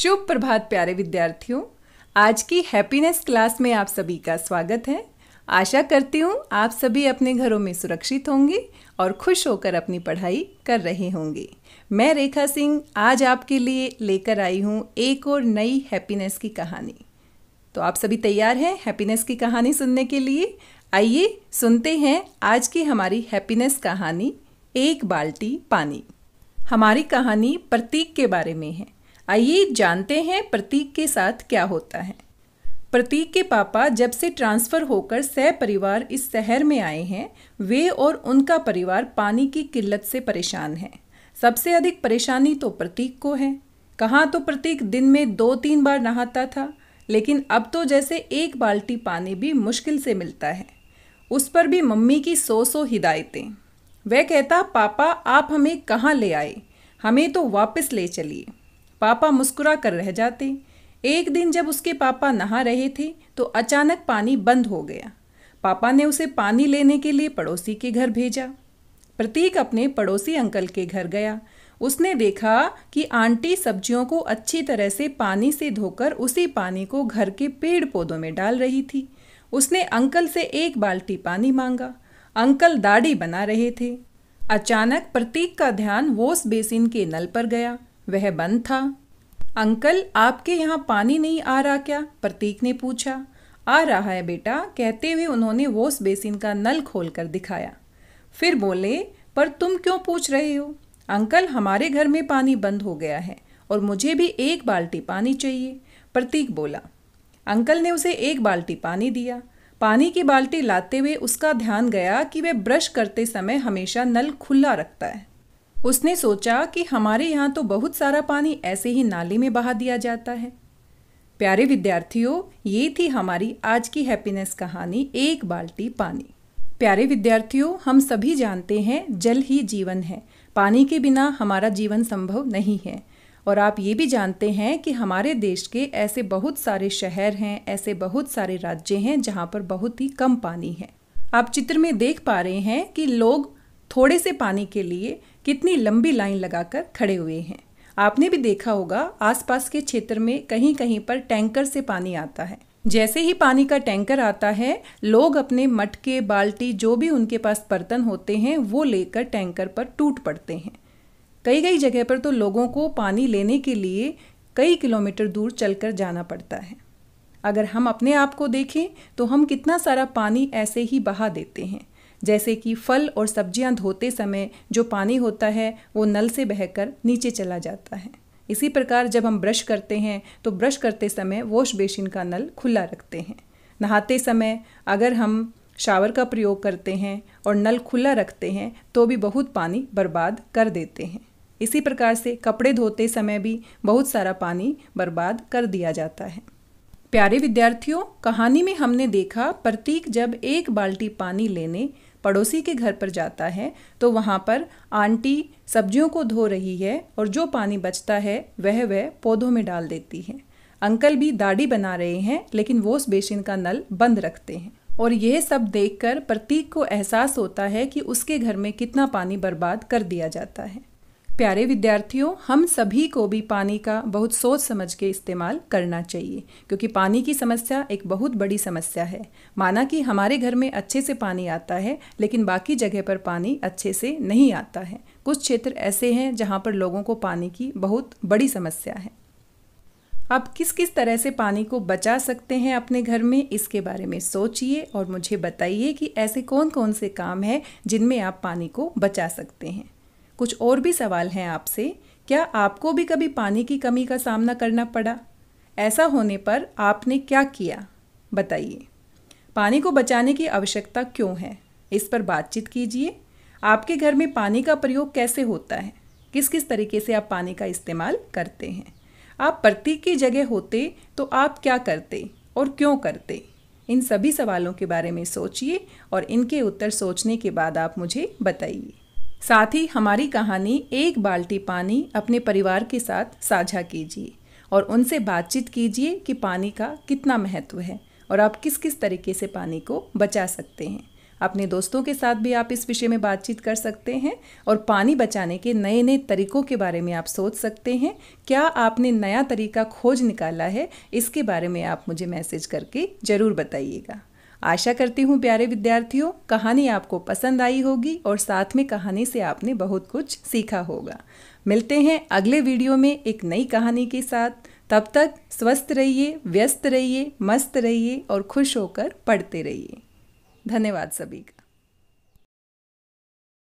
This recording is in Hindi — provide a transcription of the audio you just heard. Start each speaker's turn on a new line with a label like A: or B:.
A: शुभ प्रभात प्यारे विद्यार्थियों आज की हैप्पीनेस क्लास में आप सभी का स्वागत है आशा करती हूँ आप सभी अपने घरों में सुरक्षित होंगे और खुश होकर अपनी पढ़ाई कर रहे होंगे मैं रेखा सिंह आज आपके लिए लेकर आई हूँ एक और नई हैप्पीनेस की कहानी तो आप सभी तैयार हैं हैप्पीनेस की कहानी सुनने के लिए आइए सुनते हैं आज की हमारी हैप्पीनेस कहानी एक बाल्टी पानी हमारी कहानी प्रतीक के बारे में है आइए जानते हैं प्रतीक के साथ क्या होता है प्रतीक के पापा जब से ट्रांसफ़र होकर सह परिवार इस शहर में आए हैं वे और उनका परिवार पानी की किल्लत से परेशान हैं सबसे अधिक परेशानी तो प्रतीक को है कहाँ तो प्रतीक दिन में दो तीन बार नहाता था लेकिन अब तो जैसे एक बाल्टी पानी भी मुश्किल से मिलता है उस पर भी मम्मी की सौ सौ हिदायतें वह कहता पापा आप हमें कहाँ ले आए हमें तो वापस ले चलिए पापा मुस्कुरा कर रह जाते एक दिन जब उसके पापा नहा रहे थे तो अचानक पानी बंद हो गया पापा ने उसे पानी लेने के लिए पड़ोसी के घर भेजा प्रतीक अपने पड़ोसी अंकल के घर गया उसने देखा कि आंटी सब्जियों को अच्छी तरह से पानी से धोकर उसी पानी को घर के पेड़ पौधों में डाल रही थी उसने अंकल से एक बाल्टी पानी मांगा अंकल दाढ़ी बना रहे थे अचानक प्रतीक का ध्यान वॉश बेसिन के नल पर गया वह बंद था अंकल आपके यहाँ पानी नहीं आ रहा क्या प्रतीक ने पूछा आ रहा है बेटा कहते हुए उन्होंने वॉश बेसिन का नल कर दिखाया फिर बोले पर तुम क्यों पूछ रहे हो अंकल हमारे घर में पानी बंद हो गया है और मुझे भी एक बाल्टी पानी चाहिए प्रतीक बोला अंकल ने उसे एक बाल्टी पानी दिया पानी की बाल्टी लाते हुए उसका ध्यान गया कि वह ब्रश करते समय हमेशा नल खुला रखता है उसने सोचा कि हमारे यहाँ तो बहुत सारा पानी ऐसे ही नाले में बहा दिया जाता है प्यारे विद्यार्थियों ये थी हमारी आज की हैप्पीनेस कहानी एक बाल्टी पानी प्यारे विद्यार्थियों हम सभी जानते हैं जल ही जीवन है पानी के बिना हमारा जीवन संभव नहीं है और आप ये भी जानते हैं कि हमारे देश के ऐसे बहुत सारे शहर हैं ऐसे बहुत सारे राज्य हैं जहाँ पर बहुत ही कम पानी है आप चित्र में देख पा रहे हैं कि लोग थोड़े से पानी के लिए कितनी लंबी लाइन लगाकर खड़े हुए हैं आपने भी देखा होगा आसपास के क्षेत्र में कहीं कहीं पर टैंकर से पानी आता है जैसे ही पानी का टैंकर आता है लोग अपने मटके बाल्टी जो भी उनके पास बर्तन होते हैं वो लेकर टैंकर पर टूट पड़ते हैं कई कई जगह पर तो लोगों को पानी लेने के लिए कई किलोमीटर दूर चलकर जाना पड़ता है अगर हम अपने आप को देखें तो हम कितना सारा पानी ऐसे ही बहा देते हैं जैसे कि फल और सब्जियां धोते समय जो पानी होता है वो नल से बहकर नीचे चला जाता है इसी प्रकार जब हम ब्रश करते हैं तो ब्रश करते समय वॉश बेसिन का नल खुला रखते हैं नहाते समय अगर हम शावर का प्रयोग करते हैं और नल खुला रखते हैं तो भी बहुत पानी बर्बाद कर देते हैं इसी प्रकार से कपड़े धोते समय भी बहुत सारा पानी बर्बाद कर दिया जाता है प्यारे विद्यार्थियों कहानी में हमने देखा प्रतीक जब एक बाल्टी पानी लेने पड़ोसी के घर पर जाता है तो वहाँ पर आंटी सब्जियों को धो रही है और जो पानी बचता है वह वह पौधों में डाल देती है अंकल भी दाढ़ी बना रहे हैं लेकिन वो उस बेसिन का नल बंद रखते हैं और यह सब देखकर प्रतीक को एहसास होता है कि उसके घर में कितना पानी बर्बाद कर दिया जाता है प्यारे विद्यार्थियों हम सभी को भी पानी का बहुत सोच समझ के इस्तेमाल करना चाहिए क्योंकि पानी की समस्या एक बहुत बड़ी समस्या है माना कि हमारे घर में अच्छे से पानी आता है लेकिन बाकी जगह पर पानी अच्छे से नहीं आता है कुछ क्षेत्र ऐसे हैं जहाँ पर लोगों को पानी की बहुत बड़ी समस्या है आप किस किस तरह से पानी को बचा सकते हैं अपने घर में इसके बारे में सोचिए और मुझे बताइए कि ऐसे कौन कौन से काम हैं जिनमें आप पानी को बचा सकते हैं कुछ और भी सवाल हैं आपसे क्या आपको भी कभी पानी की कमी का सामना करना पड़ा ऐसा होने पर आपने क्या किया बताइए पानी को बचाने की आवश्यकता क्यों है इस पर बातचीत कीजिए आपके घर में पानी का प्रयोग कैसे होता है किस किस तरीके से आप पानी का इस्तेमाल करते हैं आप प्रतीक की जगह होते तो आप क्या करते और क्यों करते इन सभी सवालों के बारे में सोचिए और इनके उत्तर सोचने के बाद आप मुझे बताइए साथ ही हमारी कहानी एक बाल्टी पानी अपने परिवार के साथ साझा कीजिए और उनसे बातचीत कीजिए कि पानी का कितना महत्व है और आप किस किस तरीके से पानी को बचा सकते हैं अपने दोस्तों के साथ भी आप इस विषय में बातचीत कर सकते हैं और पानी बचाने के नए नए तरीकों के बारे में आप सोच सकते हैं क्या आपने नया तरीका खोज निकाला है इसके बारे में आप मुझे मैसेज करके ज़रूर बताइएगा आशा करती हूँ प्यारे विद्यार्थियों कहानी आपको पसंद आई होगी और साथ में कहानी से आपने बहुत कुछ सीखा होगा मिलते हैं अगले वीडियो में एक नई कहानी के साथ तब तक स्वस्थ रहिए व्यस्त रहिए मस्त रहिए और खुश होकर पढ़ते रहिए धन्यवाद सभी का